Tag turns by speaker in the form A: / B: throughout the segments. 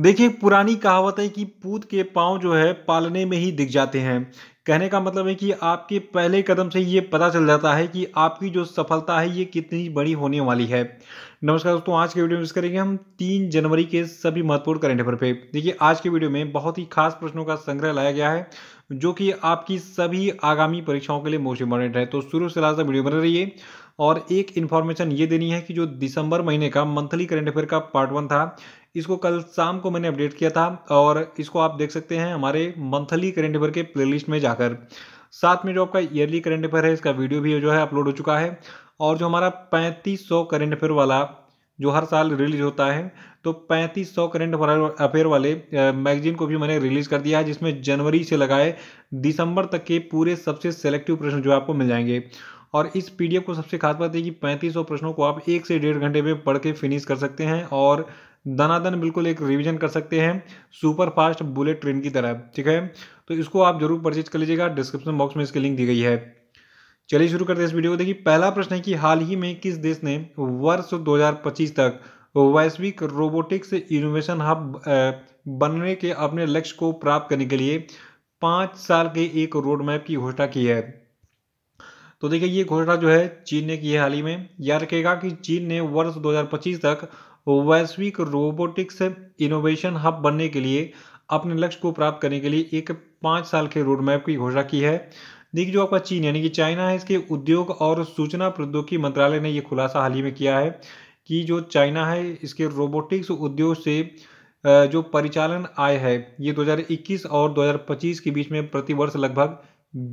A: देखिए पुरानी कहावत है कि पूत के पाँव जो है पालने में ही दिख जाते हैं कहने का मतलब है कि आपके पहले कदम से ये पता चल जाता है कि आपकी जो सफलता है ये कितनी बड़ी होने वाली है नमस्कार दोस्तों आज के वीडियो में करेंगे हम तीन जनवरी के सभी महत्वपूर्ण करंट अफेयर पे देखिए आज के वीडियो में बहुत ही खास प्रश्नों का संग्रह लाया गया है जो कि आपकी सभी आगामी परीक्षाओं के लिए मोस्ट इंपॉर्टेंट है तो शुरू से लाजा वीडियो बने रहिए और एक इन्फॉर्मेशन ये देनी है कि जो दिसंबर महीने का मंथली करेंट अफेयर का पार्ट वन था इसको कल शाम को मैंने अपडेट किया था और इसको आप देख सकते हैं हमारे मंथली करेंट अफेयर के प्लेलिस्ट में जाकर साथ में जो आपका ईयरली करेंट अफेयर है इसका वीडियो भी जो है अपलोड हो चुका है और जो हमारा पैंतीस सौ करेंट अफेयर वाला जो हर साल रिलीज होता है तो पैंतीस सौ करेंट अफेयर वाले मैगजीन को भी मैंने रिलीज कर दिया है जिसमें जनवरी से लगाए दिसंबर तक के पूरे सबसे सेलेक्टिव प्रश्न जो आपको मिल जाएंगे और इस पीडीएफ को सबसे खास बात है कि पैंतीस प्रश्नों को आप एक से डेढ़ घंटे में पढ़ के फिनिश कर सकते हैं और दनादन बिल्कुल एक रिवीजन कर सकते हैं सुपर फास्ट बुलेट ट्रेन की तरह ठीक है तो इसको आप जरूर परचेज कर लीजिएगा डिस्क्रिप्शन बॉक्स में इसकी लिंक दी गई है चलिए शुरू करते हैं इस वीडियो को देखिए पहला प्रश्न है कि हाल ही में किस देश ने वर्ष 2025 तक वैश्विक रोबोटिक्स इनोवेशन हब बनने के अपने लक्ष्य को प्राप्त करने के लिए पाँच साल के एक रोड मैप की घोषणा की है तो देखिए ये घोषणा जो है चीन ने की है हाल ही में याद रखेगा कि चीन ने वर्ष 2025 तक वैश्विक रोबोटिक्स इनोवेशन हब बनने के लिए अपने लक्ष्य को प्राप्त करने के लिए एक पाँच साल के रोड मैप की घोषणा की है देखिए जो आपका चीन यानी कि चाइना है इसके उद्योग और सूचना प्रौद्योगिकी मंत्रालय ने ये खुलासा हाल ही में किया है कि जो चाइना है इसके रोबोटिक्स उद्योग से जो परिचालन आय है ये 2021 और 2025 के बीच में प्रतिवर्ष लगभग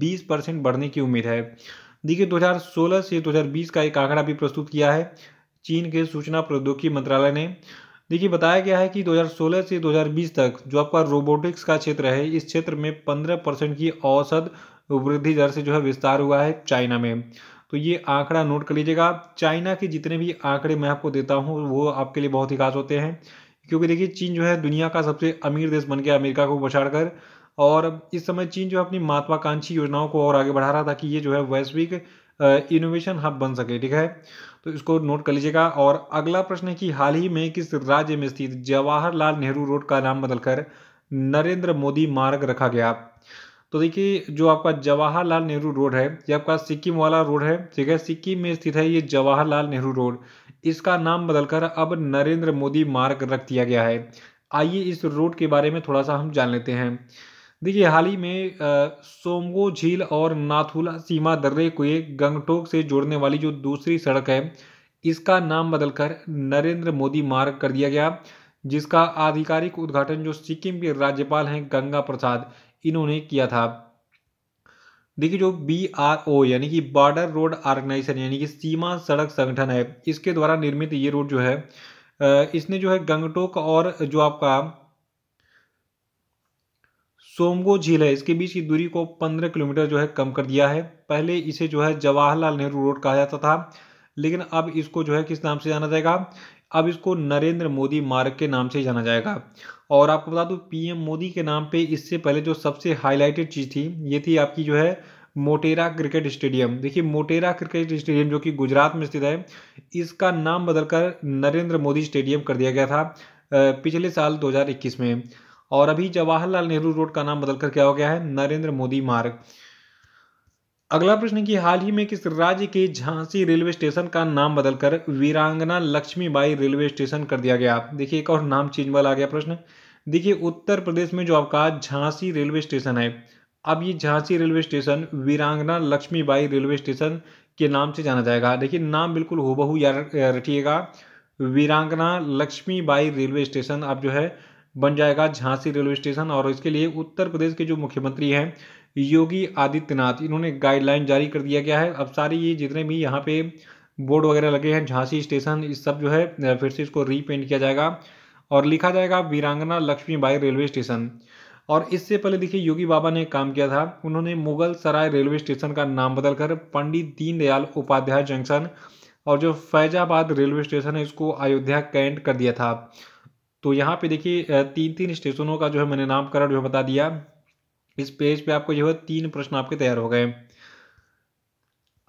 A: 20 परसेंट बढ़ने की उम्मीद है देखिए 2016 से 2020 का एक आंकड़ा भी प्रस्तुत किया है चीन के सूचना प्रौद्योगिकी मंत्रालय ने देखिए बताया गया है कि 2016 से 2020 तक जो आपका रोबोटिक्स का क्षेत्र है इस क्षेत्र में 15 परसेंट की औसत वृद्धि दर से जो है विस्तार हुआ है चाइना में तो ये आंकड़ा नोट कर लीजिएगा चाइना के जितने भी आंकड़े मैं आपको देता हूँ वो आपके लिए बहुत ही खास होते हैं क्योंकि देखिए चीन जो है दुनिया का सबसे अमीर देश बन गया अमेरिका को पछाड़ कर और इस समय चीन जो है अपनी महत्वाकांक्षी योजनाओं को और आगे बढ़ा रहा था कि ये जो है वैश्विक इनोवेशन हब बन सके ठीक है तो इसको नोट कर लीजिएगा और अगला प्रश्न है कि हाल ही में किस राज्य में स्थित जवाहरलाल नेहरू रोड का नाम बदलकर नरेंद्र मोदी मार्ग रखा गया तो देखिए जो आपका जवाहरलाल नेहरू रोड है ये आपका सिक्किम वाला रोड है ठीक है सिक्किम में स्थित है ये जवाहरलाल नेहरू रोड इसका नाम बदलकर अब नरेंद्र मोदी मार्ग रख दिया गया है आइए इस रोड के बारे में थोड़ा सा हम जान लेते हैं देखिए हाल ही में सोमगो झील और नाथुला सीमा दर्रे को गंगटोक से जोड़ने वाली जो दूसरी सड़क है इसका नाम बदलकर नरेंद्र मोदी मार्ग कर दिया गया जिसका आधिकारिक उद्घाटन जो सिक्किम के राज्यपाल हैं गंगा प्रसाद इन्होंने किया था देखिए जो बी आर ओ यानी कि बॉर्डर रोड ऑर्गेनाइजेशन यानी कि सीमा सड़क संगठन है इसके द्वारा निर्मित ये रोड जो है इसने जो है गंगटोक और जो आपका सोमगो झील है इसके बीच की दूरी को पंद्रह किलोमीटर जो है कम कर दिया है पहले इसे जो है जवाहरलाल नेहरू रोड कहा जाता था लेकिन अब इसको जो है किस नाम से जाना जाएगा अब इसको नरेंद्र मोदी मार्ग के नाम से ही जाना जाएगा और आपको बता दूं पीएम मोदी के नाम पे इससे पहले जो सबसे हाईलाइटेड चीज़ थी ये थी आपकी जो है मोटेरा क्रिकेट स्टेडियम देखिए मोटेरा क्रिकेट स्टेडियम जो कि गुजरात में स्थित है इसका नाम बदलकर नरेंद्र मोदी स्टेडियम कर दिया गया था पिछले साल दो में और अभी जवाहरलाल नेहरू रोड का नाम बदलकर क्या हो गया है नरेंद्र मोदी मार्ग अगला प्रश्न कि हाल ही में किस राज्य के झांसी रेलवे स्टेशन का नाम बदलकर वीरांगना लक्ष्मीबाई रेलवे स्टेशन कर दिया गया देखिए एक और नाम चेंज वाला आ गया प्रश्न देखिए उत्तर प्रदेश में जो आपका झांसी रेलवे स्टेशन है अब ये झांसी रेलवे स्टेशन वीरांगना लक्ष्मीबाई रेलवे स्टेशन के नाम से जाना जाएगा देखिए नाम बिल्कुल होबहू यार रखिएगा वीरांगना लक्ष्मीबाई रेलवे स्टेशन अब जो है बन जाएगा झांसी रेलवे स्टेशन और इसके लिए उत्तर प्रदेश के जो मुख्यमंत्री हैं योगी आदित्यनाथ इन्होंने गाइडलाइन जारी कर दिया गया है अब सारी ये जितने भी यहाँ पे बोर्ड वगैरह लगे हैं झांसी स्टेशन इस सब जो है फिर से इसको रीपेंट किया जाएगा और लिखा जाएगा वीरांगना लक्ष्मीबाई रेलवे स्टेशन और इससे पहले देखिए योगी बाबा ने काम किया था उन्होंने मुगल सराय रेलवे स्टेशन का नाम बदलकर पंडित दीनदयाल उपाध्याय जंक्शन और जो फैजाबाद रेलवे स्टेशन है इसको अयोध्या कैंट कर दिया था तो यहाँ पे देखिए तीन तीन स्टेशनों का जो है मैंने नामकरण जो है बता दिया इस पेज पे आपको जो है तीन प्रश्न आपके तैयार हो गए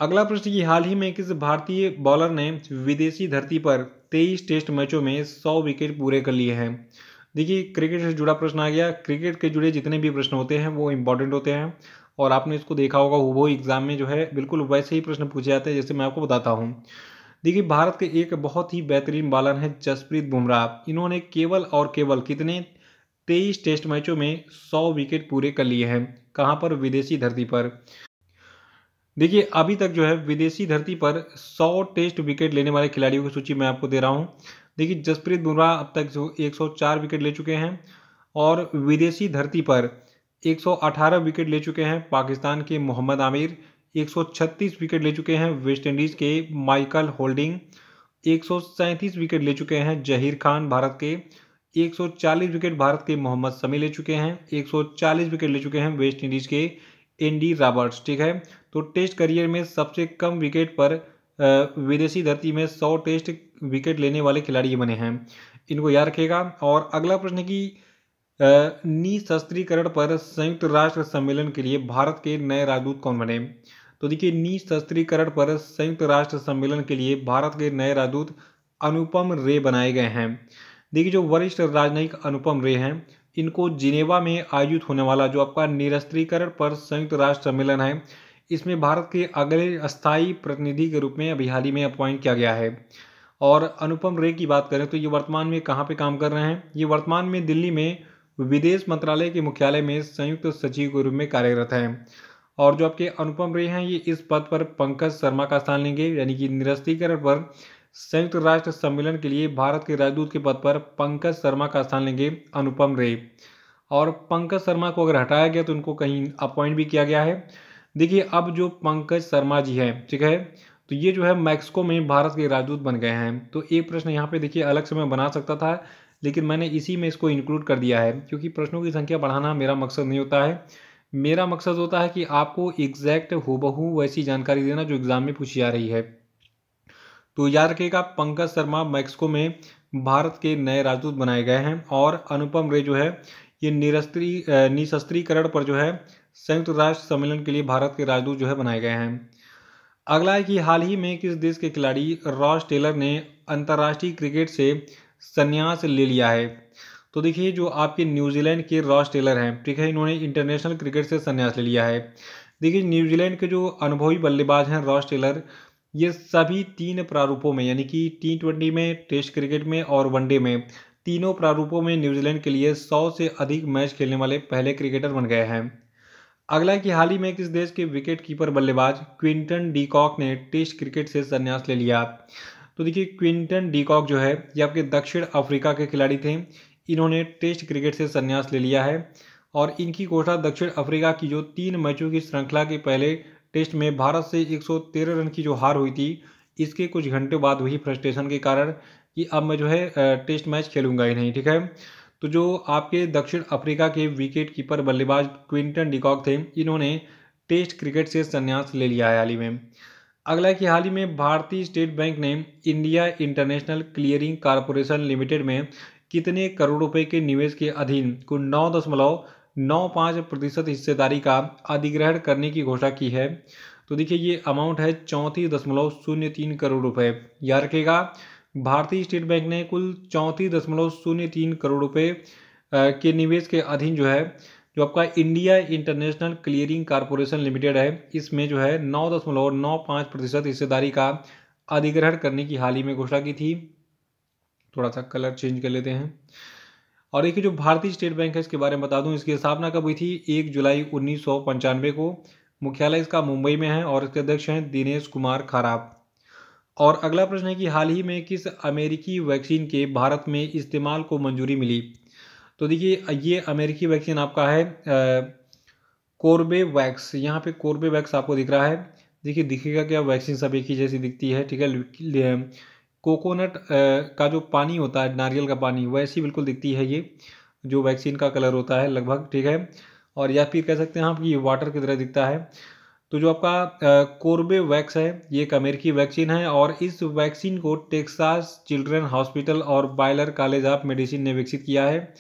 A: अगला प्रश्न ये हाल ही में किस भारतीय बॉलर ने विदेशी धरती पर तेईस टेस्ट मैचों में सौ विकेट पूरे कर लिए हैं देखिए क्रिकेट से जुड़ा प्रश्न आ गया क्रिकेट के जुड़े जितने भी प्रश्न होते हैं वो इंपॉर्टेंट होते हैं और आपने इसको देखा होगा वो एग्ज़ाम में जो है बिल्कुल वैसे ही प्रश्न पूछे जाते हैं जैसे मैं आपको बताता हूँ देखिए भारत के एक बहुत ही बेहतरीन बॉलर हैं जसप्रीत बुमराह इन्होंने केवल और केवल कितने तेईस टेस्ट मैचों में सौ विकेट पूरे कर लिए हैं कहाँ पर विदेशी धरती पर देखिए अभी तक जो है विदेशी धरती पर सौ टेस्ट विकेट लेने वाले खिलाड़ियों की सूची मैं आपको दे रहा हूँ देखिए जसप्रीत बुमराह अब तक जो एक विकेट ले चुके हैं और विदेशी धरती पर 118 विकेट ले चुके हैं पाकिस्तान के मोहम्मद आमिर 136 विकेट ले चुके हैं वेस्टइंडीज़ के माइकल होल्डिंग एक विकेट ले चुके हैं जहीर खान भारत के 140 विकेट भारत के मोहम्मद समी ले चुके हैं 140 विकेट ले चुके हैं वेस्ट इंडीज़ के एंडी रॉबर्ट्स ठीक है तो टेस्ट करियर में सबसे कम विकेट पर विदेशी धरती में 100 टेस्ट विकेट लेने वाले खिलाड़ी बने हैं इनको याद रखेगा और अगला प्रश्न की निशस्त्रीकरण पर संयुक्त राष्ट्र सम्मेलन के लिए भारत के नए राजदूत कौन बने तो देखिए निशस्त्रीकरण पर संयुक्त राष्ट्र सम्मेलन के लिए भारत के नए राजदूत अनुपम रे बनाए गए हैं देखिए जो वरिष्ठ राजनयिक अनुपम रे हैं इनको जिनेवा में आयोजित होने वाला जो आपका निरस्त्रीकरण पर संयुक्त राष्ट्र सम्मेलन है इसमें भारत के अगले अस्थायी प्रतिनिधि के रूप में अभी हाल ही में अपॉइंट किया गया है और अनुपम रे की बात करें तो ये वर्तमान में कहाँ पे काम कर रहे हैं ये वर्तमान में दिल्ली में विदेश मंत्रालय के मुख्यालय में संयुक्त सचिव के रूप में कार्यरत हैं और जो आपके अनुपम रे हैं ये इस पद पर पंकज शर्मा का स्थान लेंगे यानी कि निरस्तीकरण पर संयुक्त राष्ट्र सम्मेलन के लिए भारत के राजदूत के पद पर पंकज शर्मा का स्थान लेंगे अनुपम रे और पंकज शर्मा को अगर हटाया गया तो उनको कहीं अपॉइंट भी किया गया है देखिए अब जो पंकज शर्मा जी हैं ठीक है तो ये जो है मैक्सिको में भारत के राजदूत बन गए हैं तो ये प्रश्न यहाँ पे देखिए अलग से मैं बना सकता था लेकिन मैंने इसी में इसको इंक्लूड कर दिया है क्योंकि प्रश्नों की संख्या बढ़ाना मेरा मकसद नहीं होता है मेरा मकसद होता है कि आपको एग्जैक्ट बहू वैसी जानकारी देना जो एग्ज़ाम में पूछी जा रही है तो याद रखिएगा पंकज शर्मा मैक्सिको में भारत के नए राजदूत बनाए गए हैं और अनुपम रे जो है ये निरस्त्री निशस्त्रीकरण पर जो है संयुक्त राष्ट्र सम्मेलन के लिए भारत के राजदूत जो है बनाए गए हैं अगला है कि हाल ही में किस देश के खिलाड़ी रॉस टेलर ने अंतर्राष्ट्रीय क्रिकेट से संन्यास ले लिया है तो देखिए जो आपके न्यूजीलैंड के रॉस टेलर हैं ठीक है इन्होंने इंटरनेशनल क्रिकेट से संन्यास ले लिया है देखिए न्यूजीलैंड के जो अनुभवी बल्लेबाज हैं रॉस टेलर ये सभी तीन प्रारूपों में यानी कि टी ट्वेंटी में टेस्ट क्रिकेट में और वनडे में तीनों प्रारूपों में न्यूजीलैंड के लिए सौ से अधिक मैच खेलने वाले पहले क्रिकेटर बन गए हैं अगला कि हाल ही में किस देश के विकेट कीपर बल्लेबाज क्विंटन डीकॉक ने टेस्ट क्रिकेट से संन्यास ले लिया तो देखिए क्विंटन डीकॉक जो है ये आपके दक्षिण अफ्रीका के खिलाड़ी थे इन्होंने टेस्ट क्रिकेट से संन्यास ले लिया है और इनकी कोठा दक्षिण अफ्रीका की जो तीन मैचों की श्रृंखला के पहले टेस्ट में भारत से 113 रन की जो हार हुई थी इसके कुछ घंटे बाद हुई फ्रस्ट्रेशन के कारण कि अब मैं जो है टेस्ट मैच खेलूंगा ही नहीं ठीक है तो जो आपके दक्षिण अफ्रीका के विकेट कीपर बल्लेबाज क्विंटन डिकॉक थे इन्होंने टेस्ट क्रिकेट से संन्यास ले लिया है हाल ही में अगला कि हाल ही में भारतीय स्टेट बैंक ने India International Clearing Corporation Limited में कितने करोड़ रुपए के निवेश के अधीन कुल नौ दशमलव नौ पाँच प्रतिशत हिस्सेदारी का अधिग्रहण करने की घोषणा की है तो देखिए ये अमाउंट है चौंतीस दशमलव शून्य तीन करोड़ रुपए याद रखेगा भारतीय स्टेट बैंक ने कुल चौंतीस दशमलव शून्य तीन करोड़ रुपए के निवेश के अधीन जो है जो आपका India International Clearing Corporation Limited है इसमें जो है नौ दशमलव नौ पाँच प्रतिशत हिस्सेदारी का अधिग्रहण करने की हाल ही में घोषणा की थी थोड़ा सा कलर चेंज कर लेते हैं और एक जो भारतीय स्टेट बैंक है इसके बारे में बता दूं इसकी स्थापना कब हुई थी एक जुलाई उन्नीस को मुख्यालय इसका मुंबई में है और इसके अध्यक्ष हैं दिनेश कुमार खराब और अगला प्रश्न है कि हाल ही में किस अमेरिकी वैक्सीन के भारत में इस्तेमाल को मंजूरी मिली तो देखिए ये अमेरिकी वैक्सीन आपका है कोर्बेवैक्स यहाँ पे कोर्बेवैक्स आपको दिख रहा है देखिए दिखेगा क्या वैक्सीन सब एक ही जैसी दिखती है ठीक है कोकोनट का जो पानी होता है नारियल का पानी वैसी बिल्कुल दिखती है ये जो वैक्सीन का कलर होता है लगभग ठीक है और या फिर कह सकते हैं आप कि ये वाटर की तरह दिखता है तो जो आपका वैक्स है ये एक अमेरिकी वैक्सीन है और इस वैक्सीन को टेक्सास चिल्ड्रन हॉस्पिटल और बायलर कॉलेज ऑफ मेडिसिन ने विकसित किया है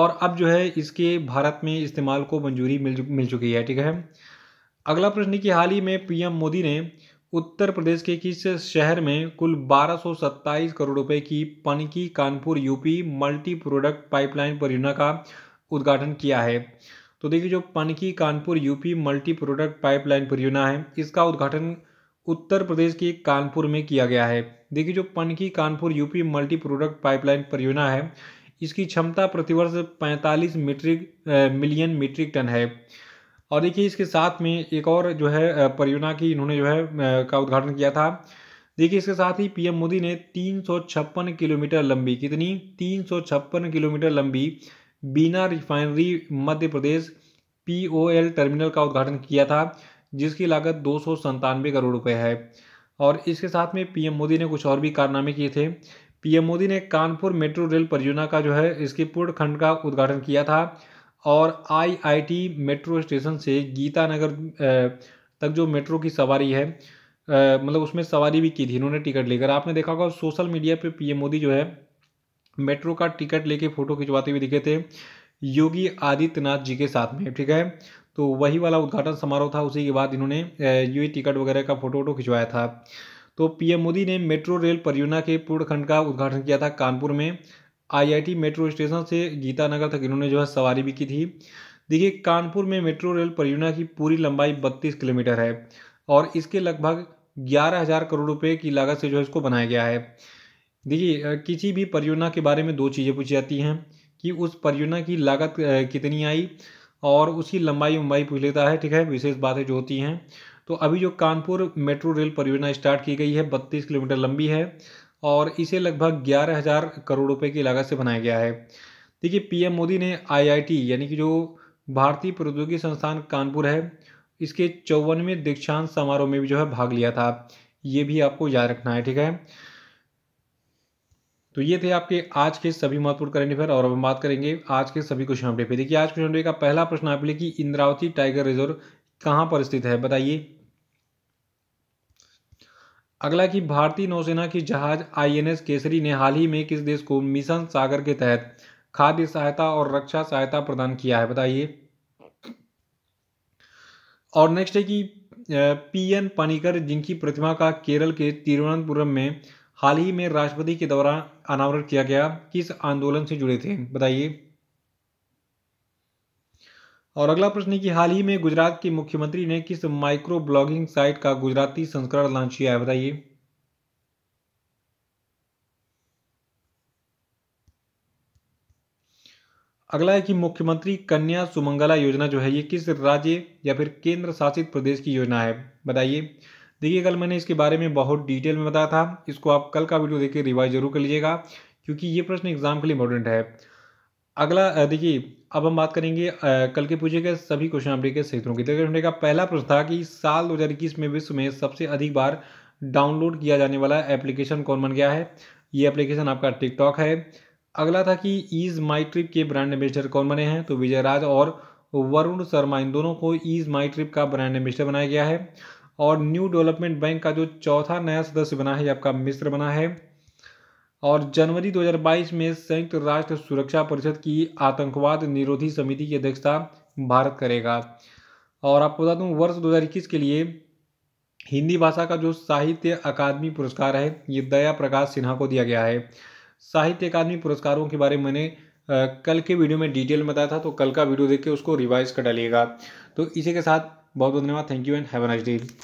A: और अब जो है इसके भारत में इस्तेमाल को मंजूरी मिल मिल चुकी है ठीक है अगला प्रश्न कि हाल ही में पीएम मोदी ने उत्तर प्रदेश के किस शहर में कुल 1227 करोड़ रुपए की Panki Kanpur UP multi product pipeline परियोजना का उद्घाटन किया है तो देखिए जो Panki Kanpur UP multi product pipeline परियोजना है इसका उद्घाटन उत्तर प्रदेश के कानपुर में किया गया है देखिए जो Panki Kanpur UP multi product pipeline परियोजना है इसकी क्षमता प्रतिवर्ष पैंतालीस मीट्रिक मिलियन मीट्रिक टन है और देखिए इसके साथ में एक और जो है परियोजना की इन्होंने जो है का उद्घाटन किया था देखिए इसके साथ ही पीएम मोदी ने तीन किलोमीटर लंबी कितनी तीन किलोमीटर लंबी Bina refinery Madhya Pradesh POL terminal का उद्घाटन किया था जिसकी लागत दो करोड़ रुपए है और इसके साथ में पीएम मोदी ने कुछ और भी कारनामे किए थे पीएम मोदी ने कानपुर मेट्रो रेल परियोजना का जो है इसके पूर्ण खंड का उद्घाटन किया था और आईआईटी मेट्रो स्टेशन से गीता नगर तक जो मेट्रो की सवारी है मतलब उसमें सवारी भी की थी इन्होंने टिकट लेकर आपने देखा होगा सोशल मीडिया पे पीएम मोदी जो है मेट्रो का टिकट लेके फ़ोटो खिंचवाते हुए दिखे थे योगी आदित्यनाथ जी के साथ में ठीक है तो वही वाला उद्घाटन समारोह था उसी के बाद इन्होंने ये टिकट वगैरह का फ़ोटो वोटो खिंचवाया था तो पीएम मोदी ने मेट्रो रेल परियोजना के पूर्ण खंड का उद्घाटन किया था कानपुर में आईआईटी मेट्रो स्टेशन से गीता नगर तक इन्होंने जो है सवारी भी की थी देखिए कानपुर में मेट्रो रेल परियोजना की पूरी लंबाई बत्तीस किलोमीटर है और इसके लगभग ग्यारह हज़ार करोड़ रुपए की लागत से जो है इसको बनाया गया है देखिए किसी भी परियोजना के बारे में दो चीज़ें पूछी जाती हैं कि उस परियोजना की लागत कितनी आई और उसकी लंबाई उम्बाई पूछ लेता है ठीक है विशेष बातें जो होती हैं तो अभी जो कानपुर मेट्रो रेल परियोजना स्टार्ट की गई है बत्तीस किलोमीटर लंबी है और इसे लगभग ग्यारह हज़ार करोड़ रुपए की लागत से बनाया गया है देखिए पीएम मोदी ने आईआईटी यानी कि जो भारतीय प्रौद्योगिकी संस्थान कानपुर है इसके चौवनवें दीक्षांत समारोह में भी जो है भाग लिया था ये भी आपको याद रखना है ठीक है तो ये थे आपके आज के सभी महत्वपूर्ण करंट अफेयर और अब हम बात करेंगे आज के सभी क्वेश्चन अपडेट पे देखिए आज क्वेश्चन अपडेट का पहला प्रश्न आप ले कि इंद्रावती टाइगर रिजर्व कहाँ पर स्थित है बताइए अगला कि भारतीय नौसेना की जहाज आईएनएस केसरी ने हाल ही में किस देश को मिशन सागर के तहत खाद्य सहायता और रक्षा सहायता प्रदान किया है बताइए और नेक्स्ट है कि पी एन पनीकर जिनकी प्रतिमा का केरल के तिरुवनंतपुरम में हाल ही में राष्ट्रपति के दौरान अनावरण किया गया किस आंदोलन से जुड़े थे बताइए और अगला प्रश्न है कि हाल ही में गुजरात के मुख्यमंत्री ने किस माइक्रो ब्लॉगिंग साइट का गुजराती संस्करण लॉन्च किया है बताइए अगला है कि मुख्यमंत्री कन्या सुमंगला योजना जो है ये किस राज्य या फिर केंद्र शासित प्रदेश की योजना है बताइए देखिए कल मैंने इसके बारे में बहुत डिटेल में बताया था इसको आप कल का वीडियो देखकर रिवाइज जरूर कर लीजिएगा क्योंकि ये प्रश्न एग्जाम के लिए इंपॉर्टेंट है अगला देखिए अब हम बात करेंगे कल के पूछे गए सभी क्वेश्चन अपडेट के क्षेत्रों की देखिए हमने का पहला प्रश्न था कि साल 2021 में विश्व में सबसे अधिक बार डाउनलोड किया जाने वाला एप्लीकेशन कौन बन गया है ये एप्लीकेशन आपका टिकटॉक है अगला था कि ईज माई ट्रिप के ब्रांड एम्बेसडर कौन बने हैं तो विजय राज और वरुण शर्मा इन दोनों को ईज माई ट्रिप का ब्रांड एम्बेसडर बनाया गया है और न्यू डेवलपमेंट बैंक का जो चौथा नया सदस्य बना है आपका मिश्र बना है और जनवरी 2022 में संयुक्त राष्ट्र सुरक्षा परिषद की आतंकवाद निरोधी समिति की अध्यक्षता भारत करेगा और आपको बता दूं वर्ष 2021 के लिए हिंदी भाषा का जो साहित्य अकादमी पुरस्कार है ये दया प्रकाश सिन्हा को दिया गया है साहित्य अकादमी पुरस्कारों के बारे में मैंने कल के वीडियो में डिटेल में बताया था तो कल का वीडियो देख के उसको रिवाइज कर डालिएगा तो इसी के साथ बहुत बहुत धन्यवाद thank you and have a nice deal